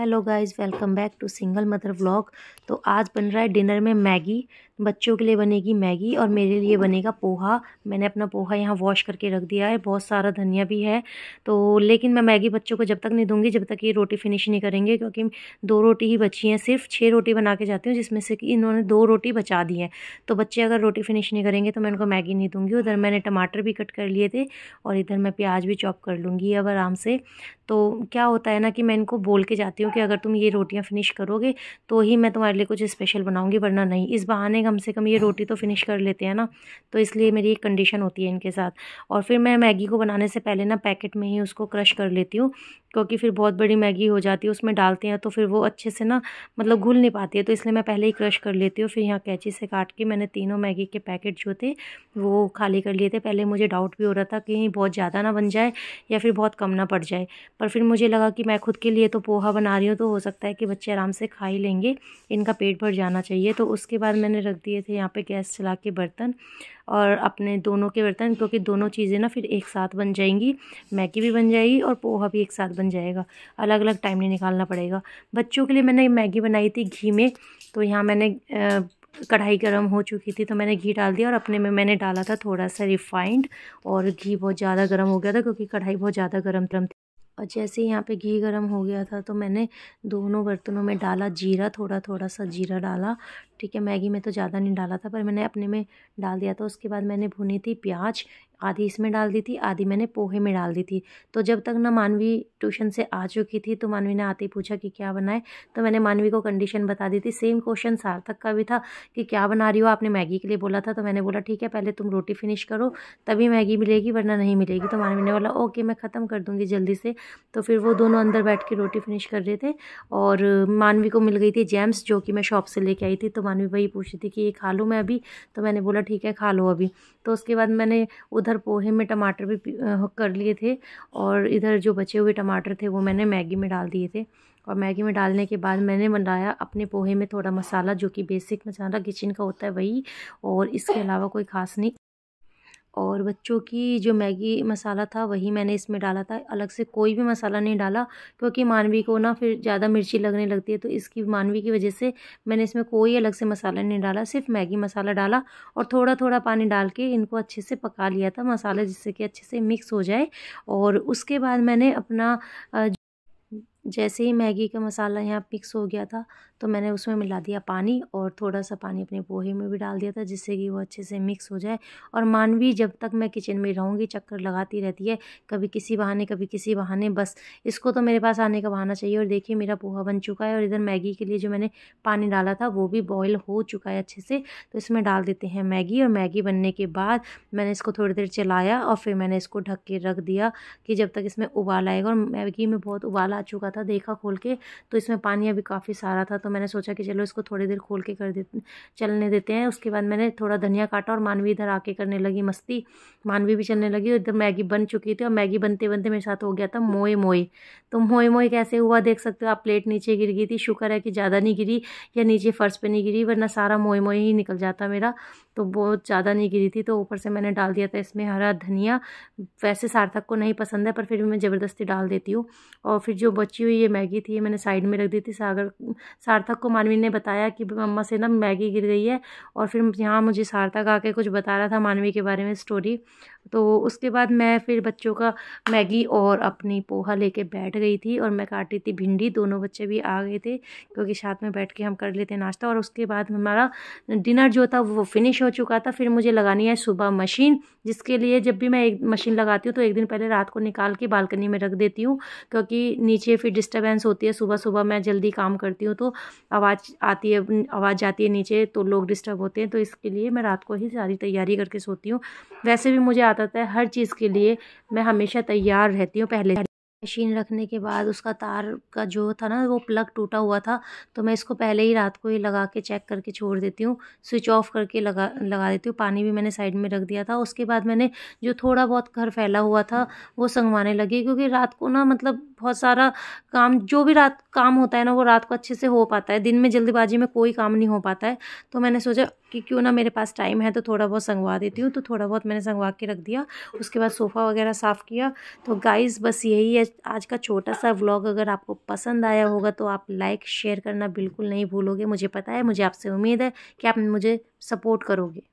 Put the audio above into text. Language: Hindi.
hello guys welcome back to single mother vlog तो आज बन रहा है डिनर में मैगी बच्चों के लिए बनेगी मैगी और मेरे लिए बनेगा पोहा मैंने अपना पोहा यहाँ वॉश करके रख दिया है बहुत सारा धनिया भी है तो लेकिन मैं मैगी बच्चों को जब तक नहीं दूँगी जब तक ये रोटी फिनिश नहीं करेंगे क्योंकि दो रोटी ही बची हैं सिर्फ छः रोटी बना के जाती हूँ जिसमें से कि इन्होंने दो रोटी बचा दी हैं तो बच्चे अगर रोटी फिनिश नहीं करेंगे तो मैं उनको मैगी नहीं दूँगी उधर मैंने टमाटर भी कट कर लिए थे और इधर मैं प्याज भी चॉप कर लूँगी अब आराम से तो क्या होता है ना कि मैं इनको बोल के जाती हूँ कि अगर तुम ये रोटियाँ फिनिश करोगे तो ही मैं तुम्हारे लिए कुछ स्पेशल बनाऊँगी वरना नहीं इस बहाने का कम से कम ये रोटी तो फिनिश कर लेते हैं ना तो इसलिए मेरी एक कंडीशन होती है इनके साथ और फिर मैं मैगी को बनाने से पहले ना पैकेट में ही उसको क्रश कर लेती हूँ क्योंकि फिर बहुत बड़ी मैगी हो जाती है उसमें डालते हैं तो फिर वो अच्छे से ना मतलब घुल नहीं पाती है तो इसलिए मैं पहले ही क्रश कर लेती हूँ फिर यहाँ कैची से काट के मैंने तीनों मैगी के पैकेट जो थे वो खाली कर लिए थे पहले मुझे डाउट भी हो रहा था कि बहुत ज़्यादा ना बन जाए या फिर बहुत कम ना पड़ जाए पर फिर मुझे लगा कि मैं खुद के लिए तो पोहा बना रही हूँ तो हो सकता है कि बच्चे आराम से खा ही लेंगे इनका पेट भर जाना चाहिए तो उसके बाद मैंने रख दिए थे यहाँ पर गैस चला के बर्तन और अपने दोनों के बर्तन क्योंकि दोनों चीज़ें ना फिर एक साथ बन जाएंगी मैगी भी बन जाएगी और पोहा भी एक साथ बन जाएगा अलग अलग टाइम नहीं निकालना पड़ेगा बच्चों के लिए मैंने मैगी बनाई थी घी में तो यहाँ मैंने कढ़ाई गर्म हो चुकी थी तो मैंने घी डाल दिया और अपने में मैंने डाला था थोड़ा सा रिफाइंड और घी बहुत ज़्यादा गर्म हो गया था क्योंकि कढ़ाई बहुत ज़्यादा गर्म गर्म थी और जैसे ही यहाँ पे घी गर्म हो गया था तो मैंने दोनों बर्तनों में डाला जीरा थोड़ा थोड़ा सा जीरा डाला ठीक है मैगी में तो ज़्यादा नहीं डाला था पर मैंने अपने में डाल दिया था उसके बाद मैंने भुनी थी प्याज आधी इसमें डाल दी थी आधी मैंने पोहे में डाल दी थी तो जब तक ना मानवी ट्यूशन से आ चुकी थी तो मानवी ने आते ही पूछा कि क्या बनाए तो मैंने मानवी को कंडीशन बता दी थी सेम क्वेश्चन सार्थक का भी था कि क्या बना रही हो आपने मैगी के लिए बोला था तो मैंने बोला ठीक है पहले तुम रोटी फिनिश करो तभी मैगी मिलेगी वरना नहीं मिलेगी तो मानवी ने बोला ओके मैं ख़त्म कर दूँगी जल्दी से तो फिर वो दोनों अंदर बैठ के रोटी फिनिश कर रहे थे और मानवी को मिल गई थी जैम्स जो कि मैं शॉप से लेके आई थी तो मानवी वही पूछ रही थी कि ये खा लूँ मैं अभी तो मैंने बोला ठीक है खा लो अभी तो उसके बाद मैंने उधर उधर पोहे में टमाटर भी कर लिए थे और इधर जो बचे हुए टमाटर थे वो मैंने मैगी में डाल दिए थे और मैगी में डालने के बाद मैंने बनाया अपने पोहे में थोड़ा मसाला जो कि बेसिक मसाला किचन का होता है वही और इसके अलावा कोई ख़ास नहीं और बच्चों की जो मैगी मसाला था वही मैंने इसमें डाला था अलग से कोई भी मसाला नहीं डाला क्योंकि मानवी को ना फिर ज़्यादा मिर्ची लगने लगती है तो इसकी मानवी की वजह से मैंने इसमें कोई अलग से मसाला नहीं डाला सिर्फ मैगी मसाला डाला और थोड़ा थोड़ा पानी डाल के इनको अच्छे से पका लिया था मसाला जिससे कि अच्छे से मिक्स हो जाए और उसके बाद मैंने अपना जैसे ही मैगी का मसाला यहाँ मिक्स हो गया था तो मैंने उसमें मिला दिया पानी और थोड़ा सा पानी अपने पोहे में भी डाल दिया था जिससे कि वो अच्छे से मिक्स हो जाए और मानवी जब तक मैं किचन में रहूँगी चक्कर लगाती रहती है कभी किसी बहाने कभी किसी बहाने बस इसको तो मेरे पास आने का बहाना चाहिए और देखिए मेरा पोहा बन चुका है और इधर मैगी के लिए जो मैंने पानी डाला था वो भी बॉयल हो चुका है अच्छे से तो इसमें डाल देते हैं मैगी और मैगी बनने के बाद मैंने इसको थोड़ी देर चलाया और फिर मैंने इसको ढक के रख दिया कि जब तक इसमें उबाल आएगा और मैगी में बहुत उबाल आ चुका था था देखा खोल के तो इसमें पानी अभी काफ़ी सारा था तो मैंने सोचा कि चलो इसको थोड़ी देर खोल के कर दे चलने देते हैं उसके बाद मैंने थोड़ा धनिया काटा और मानवी इधर आके करने लगी मस्ती मानवी भी चलने लगी और इधर मैगी बन चुकी थी और मैगी बनते बनते मेरे साथ हो गया था मोए मोए तो मोए मोए कैसे हुआ देख सकते हो आप प्लेट नीचे गिर गई थी शुक्र है कि ज़्यादा नहीं गिरी या नीचे फ़र्श पर नहीं गिरी वरना सारा मोए मोए ही निकल जाता मेरा तो बहुत ज़्यादा नहीं गिरी थी तो ऊपर से मैंने डाल दिया था इसमें हरा धनिया वैसे सार्थक को नहीं पसंद है पर फिर भी मैं ज़बरदस्ती डाल देती हूँ और फिर जो बची बची हुई ये मैगी थी ये मैंने साइड में रख दी थी सागर सार्थक को मानवी ने बताया कि मम्मा से ना मैगी गिर गई है और फिर यहाँ मुझे सार्थक आके कुछ बता रहा था मानवी के बारे में स्टोरी तो उसके बाद मैं फिर बच्चों का मैगी और अपनी पोहा लेके बैठ गई थी और मैं काट रही थी भिंडी दोनों बच्चे भी आ गए थे क्योंकि साथ में बैठ के हम कर लेते नाश्ता और उसके बाद हमारा डिनर जो था वो फिनिश हो चुका था फिर मुझे लगानी है सुबह मशीन जिसके लिए जब भी मैं एक मशीन लगाती हूँ तो एक दिन पहले रात को निकाल के बालकनी में रख देती हूँ क्योंकि नीचे फिर काफ़ी डिस्टर्बेंस होती है सुबह सुबह मैं जल्दी काम करती हूँ तो आवाज़ आती है आवाज़ जाती है नीचे तो लोग डिस्टर्ब होते हैं तो इसके लिए मैं रात को ही सारी तैयारी करके सोती हूँ वैसे भी मुझे आता है हर चीज़ के लिए मैं हमेशा तैयार रहती हूँ पहले मशीन रखने के बाद उसका तार का जो था ना वो प्लग टूटा हुआ था तो मैं इसको पहले ही रात को ही लगा के चेक करके छोड़ देती हूँ स्विच ऑफ करके लगा लगा देती हूँ पानी भी मैंने साइड में रख दिया था उसके बाद मैंने जो थोड़ा बहुत घर फैला हुआ था वो संगवाने लगी क्योंकि रात को ना मतलब बहुत सारा काम जो भी रात काम होता है ना वो रात को अच्छे से हो पाता है दिन में जल्दबाजी में कोई काम नहीं हो पाता है तो मैंने सोचा कि क्यों ना मेरे पास टाइम है तो थोड़ा बहुत संगवा देती हूँ तो थोड़ा बहुत मैंने संगवा के रख दिया उसके बाद सोफ़ा वगैरह साफ़ किया तो गाइस बस यही है आज का छोटा सा व्लॉग अगर आपको पसंद आया होगा तो आप लाइक शेयर करना बिल्कुल नहीं भूलोगे मुझे पता है मुझे आपसे उम्मीद है कि आप मुझे सपोर्ट करोगे